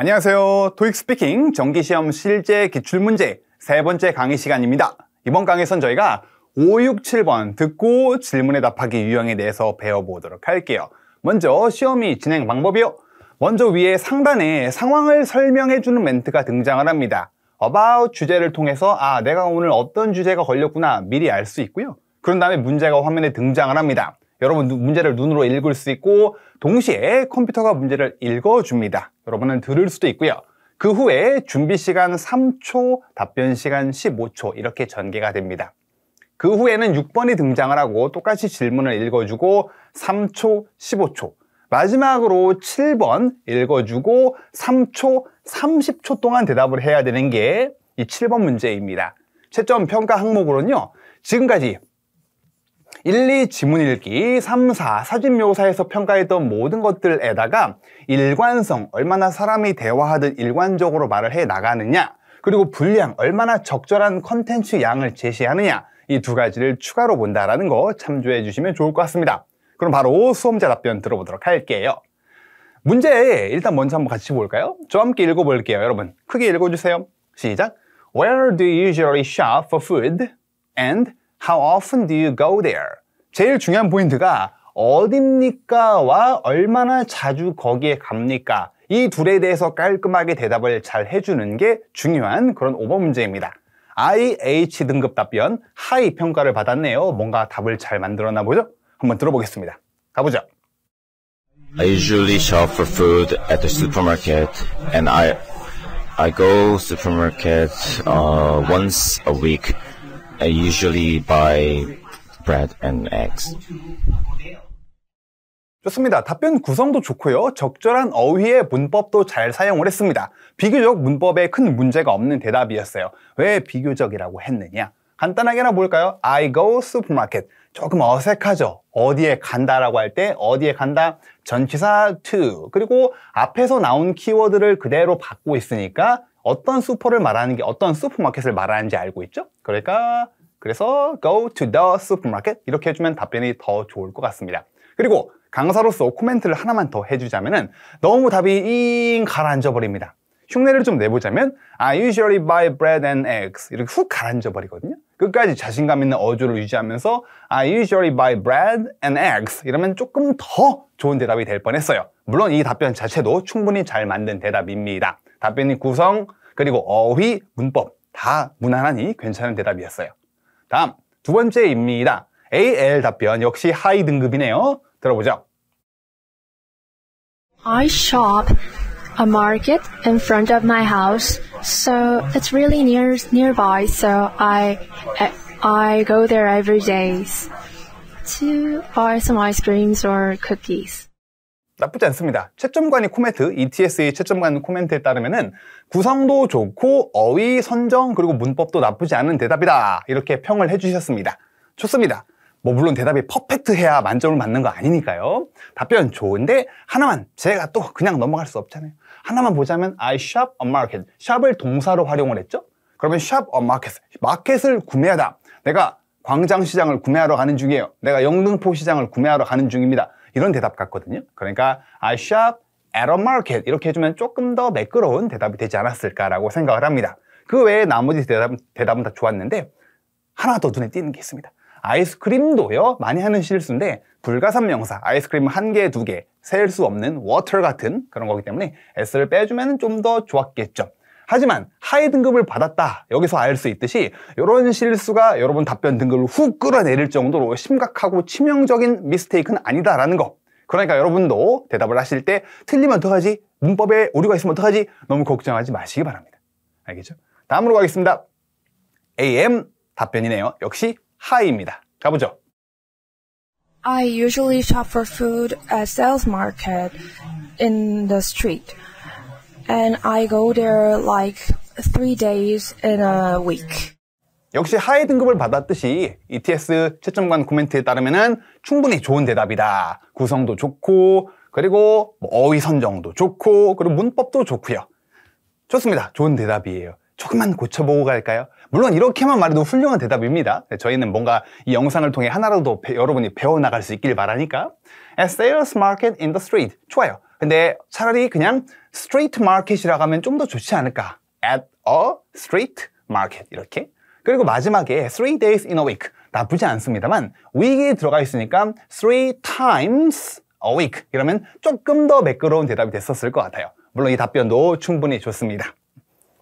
안녕하세요. 토익 스피킹 정기시험 실제 기출문제 세 번째 강의 시간입니다. 이번 강의에선 저희가 5, 6, 7번 듣고 질문에 답하기 유형에 대해서 배워보도록 할게요. 먼저 시험이 진행 방법이요. 먼저 위에 상단에 상황을 설명해주는 멘트가 등장을 합니다. about 주제를 통해서 아 내가 오늘 어떤 주제가 걸렸구나 미리 알 수 있고요. 그런 다음에 문제가 화면에 등장을 합니다. 여러분 문제를 눈으로 읽을 수 있고 동시에 컴퓨터가 문제를 읽어줍니다. 여러분은 들을 수도 있고요. 그 후에 준비 시간 3초, 답변 시간 15초 이렇게 전개가 됩니다. 그 후에는 6번이 등장을 하고 똑같이 질문을 읽어주고 3초, 15초 마지막으로 7번 읽어주고 3초, 30초 동안 대답을 해야 되는 게 이 7번 문제입니다. 채점 평가 항목으로는요. 지금까지 1, 2 지문 읽기, 3, 4 사진 묘사에서 평가했던 모든 것들에다가 일관성, 얼마나 사람이 대화하듯 일관적으로 말을 해 나가느냐 그리고 분량, 얼마나 적절한 컨텐츠 양을 제시하느냐 이 두 가지를 추가로 본다라는 거 참조해 주시면 좋을 것 같습니다. 그럼 바로 수험자 답변 들어보도록 할게요. 문제 일단 먼저 한번 같이 볼까요? 저와 함께 읽어볼게요, 여러분. 크게 읽어주세요. 시작. Where do you usually shop for food? And How often do you go there? 제일 중요한 포인트가 어딥니까와 얼마나 자주 거기에 갑니까? 이 둘에 대해서 깔끔하게 대답을 잘 해주는 게 중요한 그런 오버 문제입니다. IH 등급 답변 하이 평가를 받았네요. 뭔가 답을 잘 만들었나 보죠? 한번 들어보겠습니다. 가보죠. I usually shop for food at the supermarket and I I go supermarket uh, once a week. u usually by bread and eggs. 좋습니다. 답변 구성도 좋고요. 적절한 어휘의 문법도 잘 사용을 했습니다. 비교적 문법에 큰 문제가 없는 대답이었어요. 왜 비교적이라고 했느냐? 간단하게나 볼까요? I go supermarket. 조금 어색하죠? 어디에 간다라고 할 때 어디에 간다? 전치사 to. 그리고 앞에서 나온 키워드를 그대로 받고 있으니까 어떤 슈퍼를 말하는 게 어떤 슈퍼마켓을 말하는지 알고 있죠? 그러니까 그래서 go to the supermarket 이렇게 해주면 답변이 더 좋을 것 같습니다. 그리고 강사로서 코멘트를 하나만 더 해주자면은 너무 답이 잉 가라앉아 버립니다. 흉내를 좀 내보자면 I usually buy bread and eggs 이렇게 훅 가라앉아 버리거든요. 끝까지 자신감 있는 어조를 유지하면서 I usually buy bread and eggs 이러면 조금 더 좋은 대답이 될 뻔했어요. 물론 이 답변 자체도 충분히 잘 만든 대답입니다. 답변의 구성, 그리고 어휘, 문법 다 무난하니 괜찮은 대답이었어요. 다음, 두 번째입니다. AL 답변 역시 하이 등급이네요. 들어보죠. I shop a market in front of my house, so it's really near nearby. So I I go there every day to buy some ice creams or cookies. 나쁘지 않습니다. 채점관이 코멘트, ETS의 채점관 코멘트에 따르면은 구성도 좋고 어휘, 선정, 그리고 문법도 나쁘지 않은 대답이다. 이렇게 평을 해주셨습니다. 좋습니다. 뭐 물론 대답이 퍼펙트해야 만점을 맞는 거 아니니까요. 답변 좋은데 하나만 제가 또 그냥 넘어갈 수 없잖아요. 하나만 보자면 I shop a market. s 을 동사로 활용을 했죠. 그러면 shop a market. 마켓을 구매하다. 내가 광장시장을 구매하러 가는 중이에요. 내가 영등포 시장을 구매하러 가는 중입니다. 이런 대답 같거든요. 그러니까 I shop at a market 이렇게 해주면 조금 더 매끄러운 대답이 되지 않았을까라고 생각을 합니다. 그 외에 나머지 대답은, 대답은 다 좋았는데 하나 더 눈에 띄는 게 있습니다. 아이스크림도요 많이 하는 실수인데 불가산명사아이스크림한 개, 두 개, 셀 수 없는 워터 같은 그런 거기 때문에 s를 빼주면 좀 더 좋았겠죠. 하지만 하위 등급을 받았다. 여기서 알 수 있듯이 이런 실수가 여러분 답변 등급을 훅 끌어내릴 정도로 심각하고 치명적인 미스테이크는 아니다라는 거. 그러니까 여러분도 대답을 하실 때 틀리면 어떡하지? 문법에 오류가 있으면 어떡하지? 너무 걱정하지 마시기 바랍니다. 알겠죠? 다음으로 가겠습니다. AM 답변이네요. 역시 하이입니다. 가보죠. I usually shop for food at sales market in the street. and I go there like three days in a week. 역시 하위 등급을 받았듯이 ETS 채점관 코멘트에 따르면 충분히 좋은 대답이다. 구성도 좋고 그리고 뭐 어휘 선정도 좋고 그리고 문법도 좋고요. 좋습니다. 좋은 대답이에요. 조금만 고쳐보고 갈까요? 물론 이렇게만 말해도 훌륭한 대답입니다. 네, 저희는 뭔가 이 영상을 통해 하나라도 배, 여러분이 배워나갈 수 있길 바라니까. a sales market in the street. 좋아요. 근데 차라리 그냥 스트레이트 마켓이라고 하면 좀 더 좋지 않을까 at a straight market 이렇게 그리고 마지막에 three days in a week 나쁘지 않습니다만 week이 들어가 있으니까 three times a week 이러면 조금 더 매끄러운 대답이 됐었을 것 같아요 물론 이 답변도 충분히 좋습니다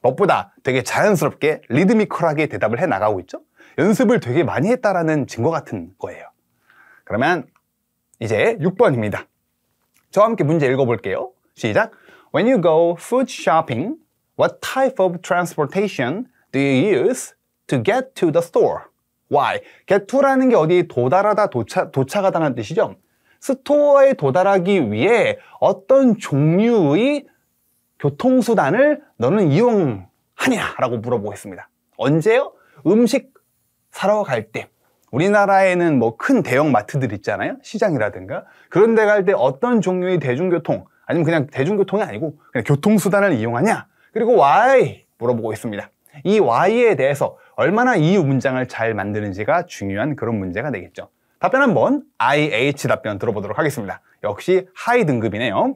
무엇보다 되게 자연스럽게 리드미컬하게 대답을 해나가고 있죠 연습을 되게 많이 했다라는 증거 같은 거예요 그러면 이제 6번입니다 저와 함께 문제 읽어볼게요. 시작! When you go food shopping, what type of transportation do you use to get to the store? Why? get to라는 게 어디 도달하다, 도착, 도착하다는 뜻이죠. 스토어에 도달하기 위해 어떤 종류의 교통수단을 너는 이용하냐? 라고 물어보겠습니다. 언제요? 음식 사러 갈 때. 우리나라에는 뭐 큰 대형 마트들 있잖아요. 시장이라든가. 그런 데 갈 때 어떤 종류의 대중교통, 아니면 그냥 대중교통이 아니고 그냥 교통수단을 이용하냐? 그리고 why? 물어보고 있습니다. 이 why에 대해서 얼마나 이 문장을 잘 만드는지가 중요한 그런 문제가 되겠죠. 답변 한번 IH 답변 들어보도록 하겠습니다. 역시 하이 등급이네요.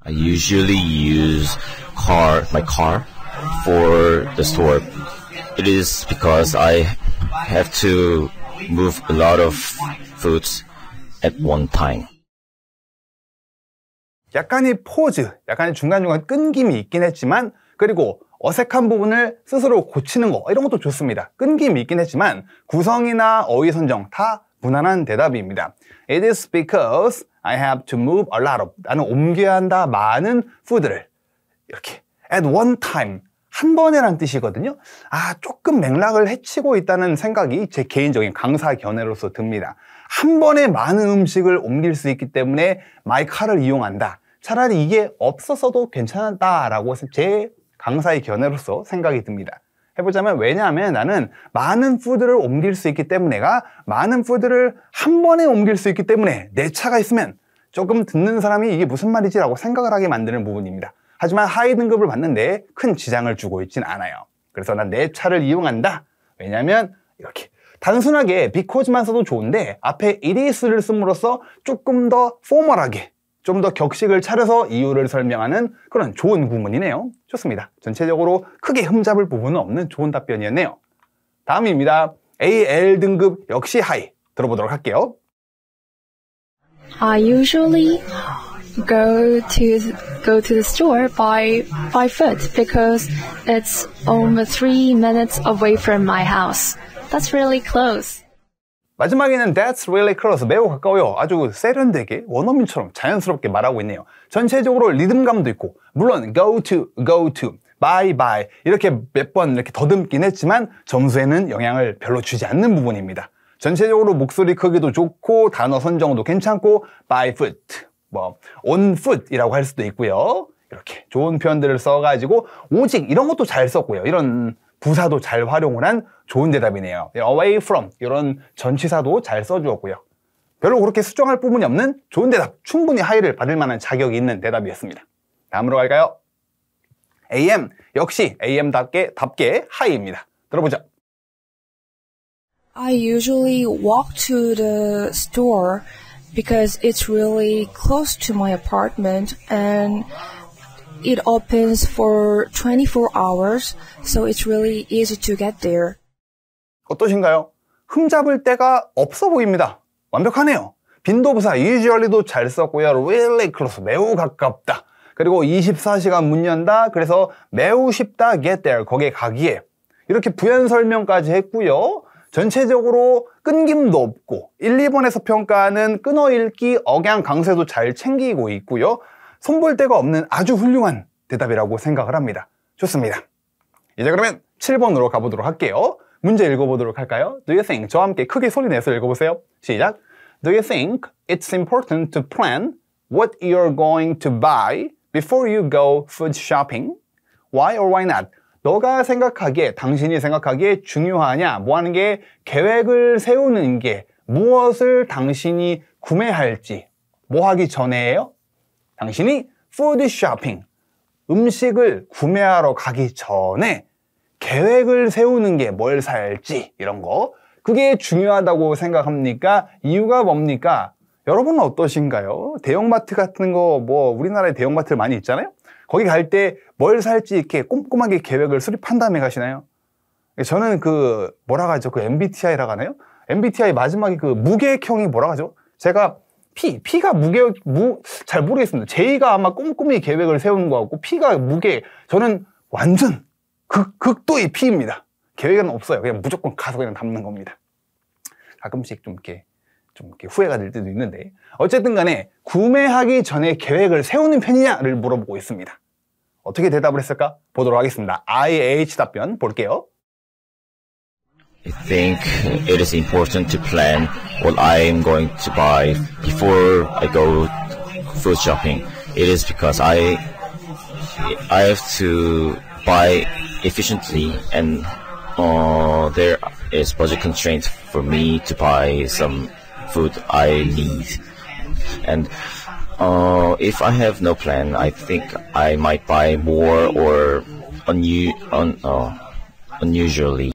I usually use car, my car for the store. It is because I have to move a lot of foods at one time. 약간의 포즈, 약간의 중간중간 끊김이 있긴 했지만 그리고 어색한 부분을 스스로 고치는 거 이런 것도 좋습니다. 끊김이 있긴 했지만 구성이나 어휘 선정 다 무난한 대답입니다. It is because I have to move a lot of 나는 옮겨야 한다 많은 푸드를 이렇게 at one time 한 번에란 뜻이거든요. 아, 조금 맥락을 해치고 있다는 생각이 제 개인적인 강사 견해로서 듭니다. 한 번에 많은 음식을 옮길 수 있기 때문에 마이 카를 이용한다. 차라리 이게 없었어도 괜찮았다라고 제 강사의 견해로서 생각이 듭니다. 해보자면 왜냐하면 나는 많은 푸드를 옮길 수 있기 때문에가 많은 푸드를 한 번에 옮길 수 있기 때문에 내 차가 있으면 조금 듣는 사람이 이게 무슨 말이지라고 생각을 하게 만드는 부분입니다. 하지만 하위 등급을 받는데 큰 지장을 주고 있진 않아요. 그래서 난 내 차를 이용한다. 왜냐면 이렇게 단순하게 비코즈만 써도 좋은데 앞에 이리스를 씀으로써 조금 더 포멀하게 좀 더 격식을 차려서 이유를 설명하는 그런 좋은 구문이네요. 좋습니다. 전체적으로 크게 흠잡을 부분은 없는 좋은 답변이었네요. 다음입니다. AL 등급 역시 하이 들어보도록 할게요. I usually go to go to the store by by foot because it's only three minutes away from my house. That's really close. 마지막에는 that's really close 매우 가까워요 아주 세련되게 원어민처럼 자연스럽게 말하고 있네요 전체적으로 리듬감도 있고 물론 go to go to bye bye 이렇게 몇 번 이렇게 더듬긴 했지만 점수에는 영향을 별로 주지 않는 부분입니다 전체적으로 목소리 크기도 좋고 단어 선정도 괜찮고 by foot 뭐 on foot이라고 할 수도 있고요. 이렇게 좋은 표현들을 써가지고 오직 이런 것도 잘 썼고요. 이런 부사도 잘 활용을 한 좋은 대답이네요. 예, away from 이런 전치사도 잘 써주었고요. 별로 그렇게 수정할 부분이 없는 좋은 대답, 충분히 하의를 받을 만한 자격이 있는 대답이었습니다. 다음으로 갈까요? AM, 역시 AM답게 답게 하의입니다 들어보죠. I usually walk to the store because it's really close to my apartment and it opens for 24 hours, so it's really easy to get there. 어떠신가요? 흠잡을 데가 없어 보입니다. 완벽하네요. 빈도부사 usually도 잘 썼고요. really close 매우 가깝다. 그리고 24시간 문 연다. 그래서 매우 쉽다 get there 거기에 가기에 이렇게 부연 설명까지 했고요. 전체적으로 끊김도 없고 1, 2번에서 평가하는 끊어읽기, 억양 강세도 잘 챙기고 있고요. 손볼 데가 없는 아주 훌륭한 대답이라고 생각을 합니다. 좋습니다. 이제 그러면 7번으로 가보도록 할게요. 문제 읽어보도록 할까요? Do you think? 저와 함께 크게 소리 내서 읽어보세요. 시작! Do you think it's important to plan what you're going to buy before you go food shopping? Why or why not? 너가 생각하기에 당신이 생각하기에 중요하냐 뭐 하는 게 계획을 세우는 게 무엇을 당신이 구매할지 뭐 하기 전에예요? 당신이 푸드 쇼핑 음식을 구매하러 가기 전에 계획을 세우는 게 뭘 살지 이런 거 그게 중요하다고 생각합니까? 이유가 뭡니까? 여러분은 어떠신가요? 대형마트 같은 거 뭐 우리나라에 대형마트 많이 있잖아요? 거기 갈 때 뭘 살지 이렇게 꼼꼼하게 계획을 수립한 다음에 가시나요? 저는 그 뭐라 하죠? 그 MBTI라고 하나요? MBTI 마지막에 그 무계획형이 뭐라 하죠? 제가 P, P가 무계획, 무, 잘 모르겠습니다. J가 아마 꼼꼼히 계획을 세우는 것 같고, P가 무계 저는 완전 극, 극도의 P입니다. 계획은 없어요. 그냥 무조건 가서 그냥 담는 겁니다. 가끔씩 좀 이렇게, 좀 이렇게 후회가 될 때도 있는데. 어쨌든 간에, 구매하기 전에 계획을 세우는 편이냐를 물어보고 있습니다. 어떻게 대답을 했을까? 보도록 하겠습니다. IH 답변 볼게요. I think it is important to plan what I am going to buy before I go food shopping. It is because I I have to buy efficiently and uh, there is budget constraints for me to buy some food I need. And Uh, if I have no plan, I think I might buy more or unu un, uh, unusually.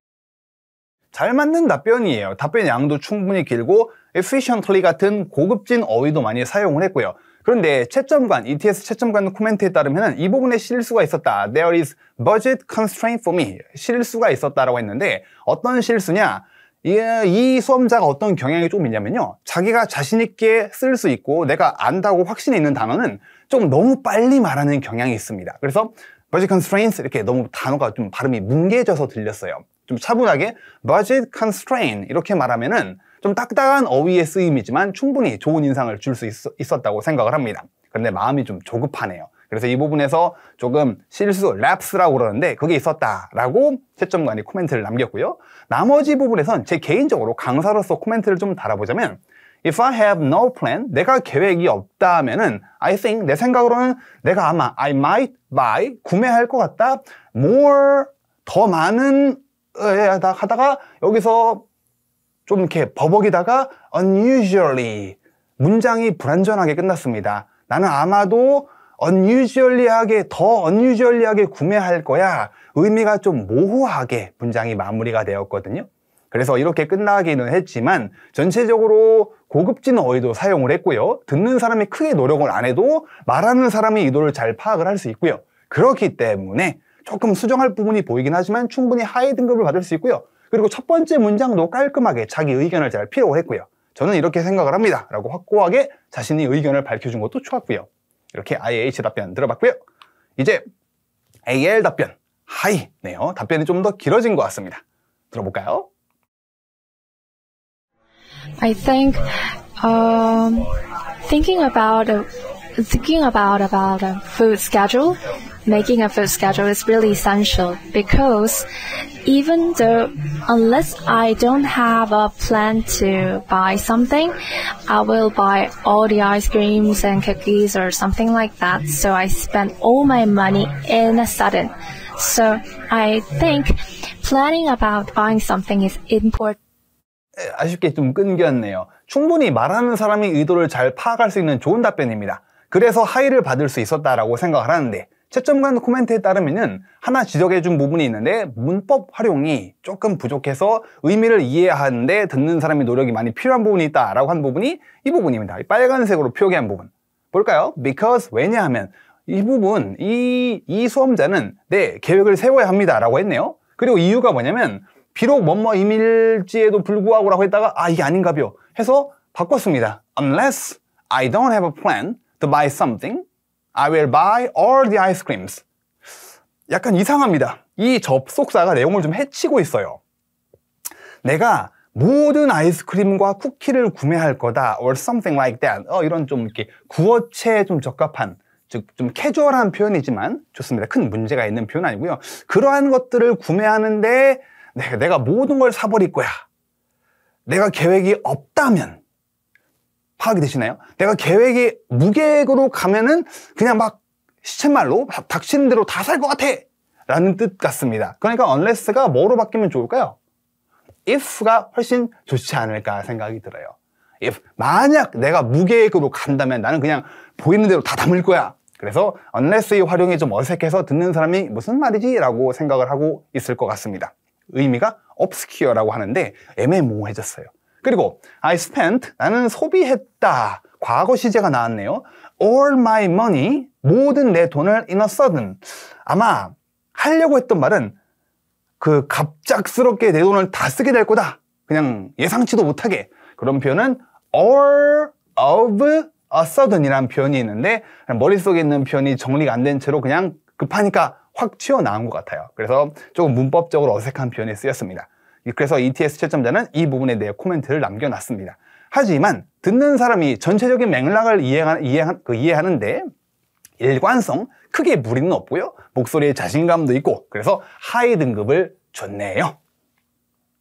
잘 맞는 답변이에요. 답변 양도 충분히 길고 efficiently 같은 고급진 어휘도 많이 사용을 했고요. 그런데 채점관, ETS 채점관 코멘트에 따르면 이 부분에 실수가 있었다. There is budget constraint for me. 실수가 있었다라고 했는데 어떤 실수냐? 예, 이 수험자가 어떤 경향이 좀 있냐면요. 자기가 자신있게 쓸 수 있고 내가 안다고 확신이 있는 단어는 좀 너무 빨리 말하는 경향이 있습니다. 그래서 budget constraints 이렇게 너무 단어가 좀 발음이 뭉개져서 들렸어요. 좀 차분하게 budget constraint 이렇게 말하면은 좀 딱딱한 어휘의 쓰임이지만 충분히 좋은 인상을 줄 수 있었다고 생각을 합니다. 그런데 마음이 좀 조급하네요. 그래서 이 부분에서 조금 실수, 랩스라고 그러는데 그게 있었다라고 채점관이 코멘트를 남겼고요. 나머지 부분에선 제 개인적으로 강사로서 코멘트를 좀 달아보자면 If I have no plan, 내가 계획이 없다면은 I think 내 생각으로는 내가 아마 I might buy 구매할 것 같다. more 더 많은 하다가 여기서 좀 이렇게 버벅이다가 unusually 문장이 불완전하게 끝났습니다. 나는 아마도 unusually하게 더 unusually하게 구매할 거야 의미가 좀 모호하게 문장이 마무리가 되었거든요. 그래서 이렇게 끝나기는 했지만 전체적으로 고급진 어휘도 사용을 했고요. 듣는 사람이 크게 노력을 안 해도 말하는 사람이 의도를 잘 파악을 할 수 있고요. 그렇기 때문에 조금 수정할 부분이 보이긴 하지만 충분히 하이 등급을 받을 수 있고요. 그리고 첫 번째 문장도 깔끔하게 자기 의견을 잘피력 했고요. 저는 이렇게 생각을 합니다. 라고 확고하게 자신의 의견을 밝혀준 것도 좋았고요. 이렇게 IH 답변 들어봤고요. 이제 AL 답변, 하이네요. 답변이 좀 더 길어진 것 같습니다. 들어볼까요? I think um, thinking about a, thinking about about a food schedule, making a food schedule is really essential because even though unless I don't have a plan to buy something, I will buy all the ice creams and cookies or something like that. So I spend all my money in a sudden. So I think planning about buying something is important. 아쉽게 좀 끊겼네요. 충분히 말하는 사람의 의도를 잘 파악할 수 있는 좋은 답변입니다. 그래서 하이를 받을 수 있었다라고 생각을 하는데 채점관 코멘트에 따르면 하나 지적해준 부분이 있는데 문법 활용이 조금 부족해서 의미를 이해하는데 듣는 사람이 노력이 많이 필요한 부분이 있다 라고 한 부분이 이 부분입니다. 빨간색으로 표기한 부분. 볼까요? Because 왜냐하면 이 부분, 이, 이 수험자는 네, 계획을 세워야 합니다 라고 했네요. 그리고 이유가 뭐냐면 비록 뭐뭐 이밀지에도 불구하고 라고 했다가 아 이게 아닌가 벼 해서 바꿨습니다. Unless I don't have a plan to buy something I will buy all the ice creams. 약간 이상합니다. 이 접속사가 내용을 좀 해치고 있어요. 내가 모든 아이스크림과 쿠키를 구매할 거다 or something like that 어, 이런 좀 이렇게 구어체에 좀 적합한 즉 좀 캐주얼한 표현이지만 좋습니다 큰 문제가 있는 표현 아니고요 그러한 것들을 구매하는데 내가 모든 걸 사버릴 거야 내가 계획이 없다면 파악이 되시나요? 내가 계획이 무계획으로 가면은 그냥 막 시쳇말로 닥치는 대로 다 살 것 같아! 라는 뜻 같습니다. 그러니까 unless가 뭐로 바뀌면 좋을까요? if가 훨씬 좋지 않을까 생각이 들어요. if 만약 내가 무계획으로 간다면 나는 그냥 보이는 대로 다 담을 거야. 그래서 unless의 활용이 좀 어색해서 듣는 사람이 무슨 말이지? 라고 생각을 하고 있을 것 같습니다. 의미가 obscure라고 하는데 애매모호해졌어요. 그리고 I spent 나는 소비했다 과거 시제가 나왔네요 all my money 모든 내 돈을 in a sudden 아마 하려고 했던 말은 그 갑작스럽게 내 돈을 다 쓰게 될 거다 그냥 예상치도 못하게 그런 표현은 all of a sudden이라는 표현이 있는데 머릿속에 있는 표현이 정리가 안 된 채로 그냥 급하니까 확 튀어나온 것 같아요 그래서 조금 문법적으로 어색한 표현이 쓰였습니다 그래서 ETS 채점자는이 부분에 대해 코멘트를 남겨놨습니다. 하지만 듣는 사람이 전체적인 맥락을 이해하, 이해하, 그 이해하는데 일관성 크게 무리는 없고요. 목소리에 자신감도 있고 그래서 하이 등급을 줬네요.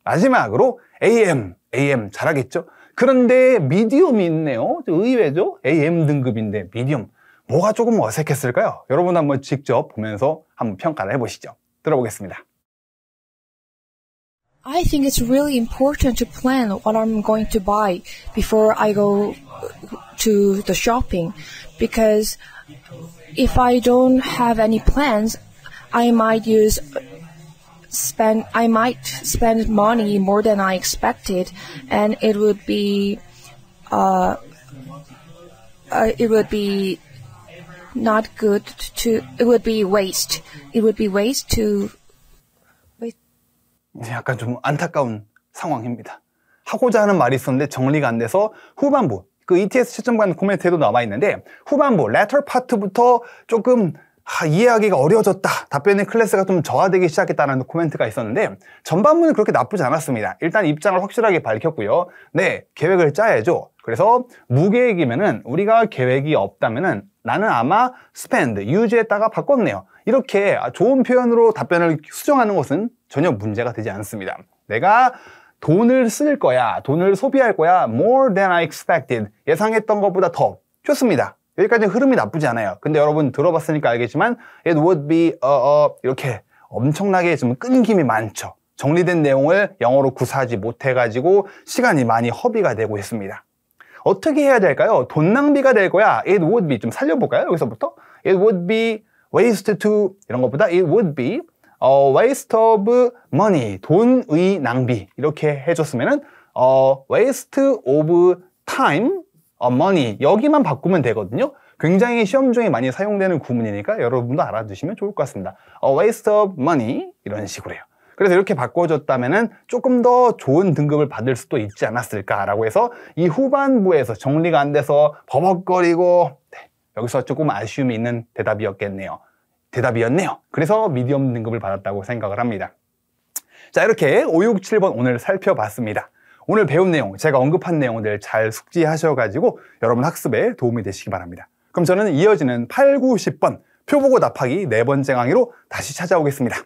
마지막으로 AM, AM 잘하겠죠? 그런데 미디움이 있네요. 의외죠? AM 등급인데 미디움. 뭐가 조금 어색했을까요? 여러분 한번 직접 보면서 한번 평가를 해보시죠. 들어보겠습니다. I think it's really important to plan what I'm going to buy before I go to the shopping because if I don't have any plans, I might use spend I might spend money more than I expected, and it would be uh, uh, it would be not good to it would be waste. It would be waste to 이제 약간 좀 안타까운 상황입니다. 하고자 하는 말이 있었는데 정리가 안 돼서 후반부 그 ETS 시점관 코멘트에도 남아 있는데 후반부 레터 파트부터 조금 아, 이해하기가 어려워졌다. 답변의 클래스가 좀 저하되기 시작했다는 코멘트가 있었는데 전반부는 그렇게 나쁘지 않았습니다. 일단 입장을 확실하게 밝혔고요. 네, 계획을 짜야죠. 그래서 무계획이면은 우리가 계획이 없다면은 나는 아마 spend, u s e 다가 바꿨네요. 이렇게 좋은 표현으로 답변을 수정하는 것은 전혀 문제가 되지 않습니다. 내가 돈을 쓸 거야, 돈을 소비할 거야, more than I expected. 예상했던 것보다 더 좋습니다. 여기까지 흐름이 나쁘지 않아요. 근데 여러분 들어봤으니까 알겠지만 it would be 어, 어, 이렇게 엄청나게 좀 끊김이 많죠. 정리된 내용을 영어로 구사하지 못해가지고 시간이 많이 허비가 되고 있습니다. 어떻게 해야 될까요? 돈 낭비가 될 거야. It would be 좀 살려볼까요? 여기서부터 it would be wasted to 이런 것보다 it would be 어, waste of money, 돈의 낭비 이렇게 해줬으면은 어, waste of time, 어, money 여기만 바꾸면 되거든요. 굉장히 시험 중에 많이 사용되는 구문이니까 여러분도 알아두시면 좋을 것 같습니다. 어, waste of money 이런 식으로요. 해 그래서 이렇게 바꿔줬다면 조금 더 좋은 등급을 받을 수도 있지 않았을까라고 해서 이 후반부에서 정리가 안 돼서 버벅거리고 네, 여기서 조금 아쉬움이 있는 대답이었겠네요. 대답이었네요. 그래서 미디엄 등급을 받았다고 생각을 합니다. 자 이렇게 567번 오늘 살펴봤습니다. 오늘 배운 내용, 제가 언급한 내용들 잘 숙지하셔가지고 여러분 학습에 도움이 되시기 바랍니다. 그럼 저는 이어지는 8, 9, 10번 표보고 답하기 네 번째 강의로 다시 찾아오겠습니다.